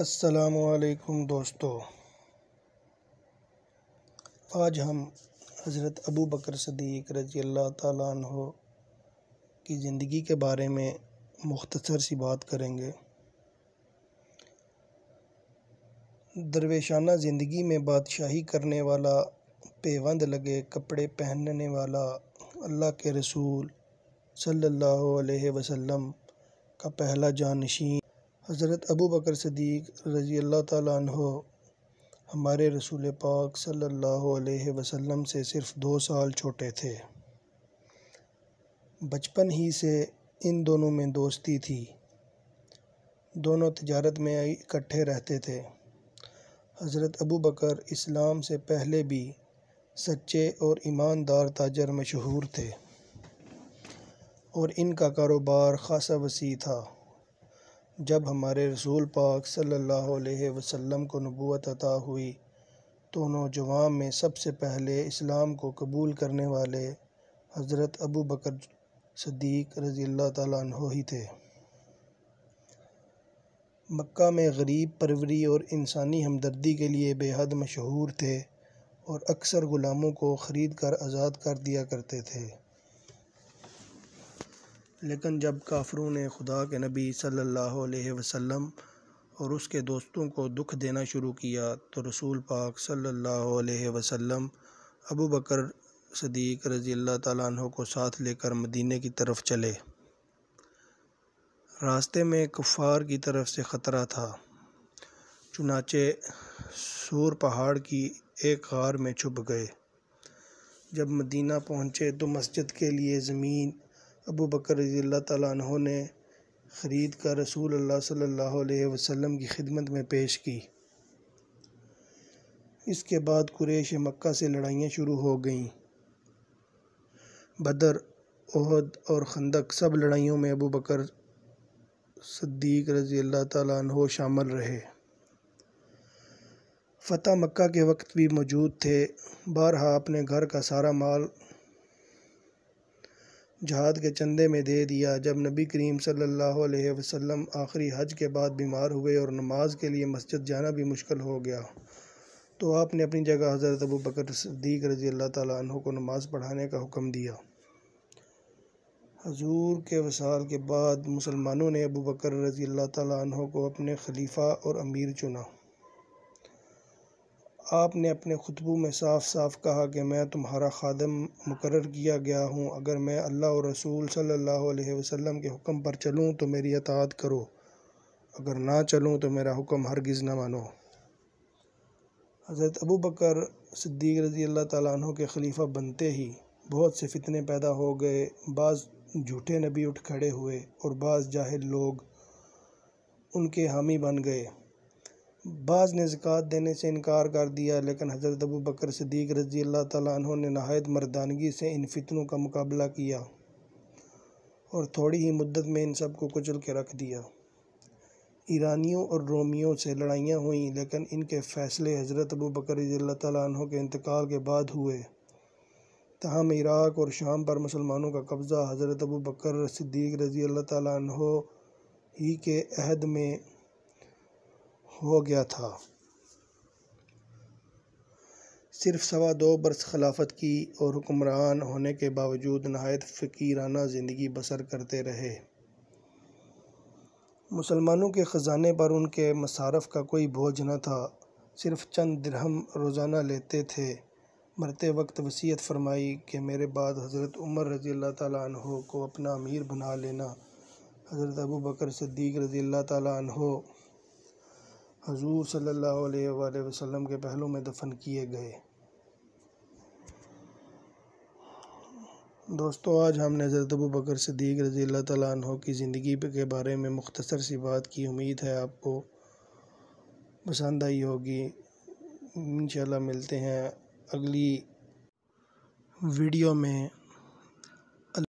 असलकुम दोस्तों आज हम हज़रत अबू बकर सदीक रजी अल्लाह तहो की ज़िंदगी के बारे में मुख्तसर सी बात करेंगे दरवेशाना ज़िंदगी में बादशाही करने वाला पेवंद लगे कपड़े पहनने वाला अल्लाह के रसूल सल्लल्लाहु अलैहि वसल्लम का पहला जानशीन हज़रत अबू बकर सदीक रज़ी अल्लाह हमारे रसूल पाक सल्लल्लाहु अलैहि वसल्लम से सिर्फ़ दो साल छोटे थे बचपन ही से इन दोनों में दोस्ती थी दोनों तजारत में इकट्ठे रहते थे हज़रत अबू बकर इस्लाम से पहले भी सच्चे और ईमानदार ताजर मशहूर थे और इनका कारोबार ख़ासा वसी था जब हमारे रसूल पाक सल्लल्लाहु अलैहि वसल्लम को नबूत अता हुई तो नौजवान में सबसे पहले इस्लाम को कबूल करने वाले हज़रत अबू बकर सदीक रज़ी अल्लाह तु ही थे मक्का में गरीब परवरी और इंसानी हमदर्दी के लिए बेहद मशहूर थे और अक्सर ग़ुलामों को ख़रीद कर आज़ाद कर दिया करते थे लेकिन जब काफरों ने खुदा के नबी सल्लल्लाहु अलैहि वसल्लम और उसके दोस्तों को दुख देना शुरू किया तो रसूल पाक सल्लल्लाहु अलैहि वसल्लम अबू बकर सदीक रज़ी अल्लाह तु को साथ लेकर मदीने की तरफ चले रास्ते में कुफ़ार की तरफ से ख़तरा था चुनाचे सूर पहाड़ की एक गार में छुप गए जब मदीना पहुँचे तो मस्जिद के लिए ज़मीन अबू बकर रजी ने ख़रीद कर रसूल अल्लाह सल्लल्लाहु अलैहि वसल्लम की खिदमत में पेश की इसके बाद कुरेश मक्का से लड़ाइयाँ शुरू हो गईं बदर ओहद और खंदक सब लड़ाइयों में अबू बकर सद्दीक रजी अल्लाह तहो शामिल रहे फतेह मक्का के वक्त भी मौजूद थे बारहा अपने घर का सारा माल जहाद के चंदे में दे दिया जब नबी करीम सल्लल्लाहु अलैहि वसल्लम आखिरी हज के बाद बीमार हुए और नमाज के लिए मस्जिद जाना भी मुश्किल हो गया तो आपने अपनी जगह हज़रत अबू बकर सदीक रज़ी अल्लाह तु को नमाज़ पढ़ाने का हुक्म दिया हजूर के वसाल के बाद मुसलमानों ने अबू बकर रज़ी अल्लाह तु को अपने खलीफा और अमीर चुना आपने अपने खुतबू में साफ साफ कहा कि मैं तुम्हारा खादम मुकर किया गया हूँ अगर मैं अल्लाह और रसूल सल्लल्लाहु अलैहि वसल्लम के हुक्म पर चलूँ तो मेरी अतात करो अगर ना चलूँ तो मेरा हुक्म हरगिज़ ना मानो हज़रत अबू बकर सिद्दीक रज़ी अल्लाह ताली के खलीफा बनते ही बहुत से फितने पैदा हो गए बाज़ झूठे नबी उठ खड़े हुए और बाज़ जाहिल लोग उनके हामी बन गए बाज़ ने ज़िकात देने से इनकार कर दिया लेकिन हज़रत अबू बकर सदीक रज़ी अल्लाह तु ने नहायत मर्दानगी से इन फितनों का मुकाबला किया और थोड़ी ही मुद्दत में इन सब को कुचल के रख दिया ईरानियों और रोमियों से लड़ाइयाँ हुईं लेकिन इनके फ़ैसले हज़रत अबू बकर तु के इंतकाल के बाद हुए तहम इराक़ और शाम पर मुसलमानों का कब्ज़ा हज़रत अबू बकर सिद्दीक रज़ी अल्लाह तह ही के अहद में हो गया था सिर्फ सवा दो बरस खिलाफत की और हुक्मरान होने के बावजूद नहायत फ़कीराना ज़िंदगी बसर करते रहे मुसलमानों के ख़जाने पर उनके मसारफ का कोई बोझ न था सिर्फ चंद दिरहम रोज़ाना लेते थे मरते वक्त वसीयत फरमाई कि मेरे बाद हज़रत उमर रज़ी अल्लाह तु को अपना अमीर बना लेना हज़रत अबू बकर सिद्दीक रज़ी अल्लाह तु हजूर सल्ला वसम के पहलू में दफन किए गए दोस्तों आज हमने हज़रत अबू बकर सदीक रज़ी अल्लाह तह की ज़िंदगी के बारे में मुख्तसर सी बात की उम्मीद है आपको पसंद आई होगी इन मिलते हैं अगली वीडियो में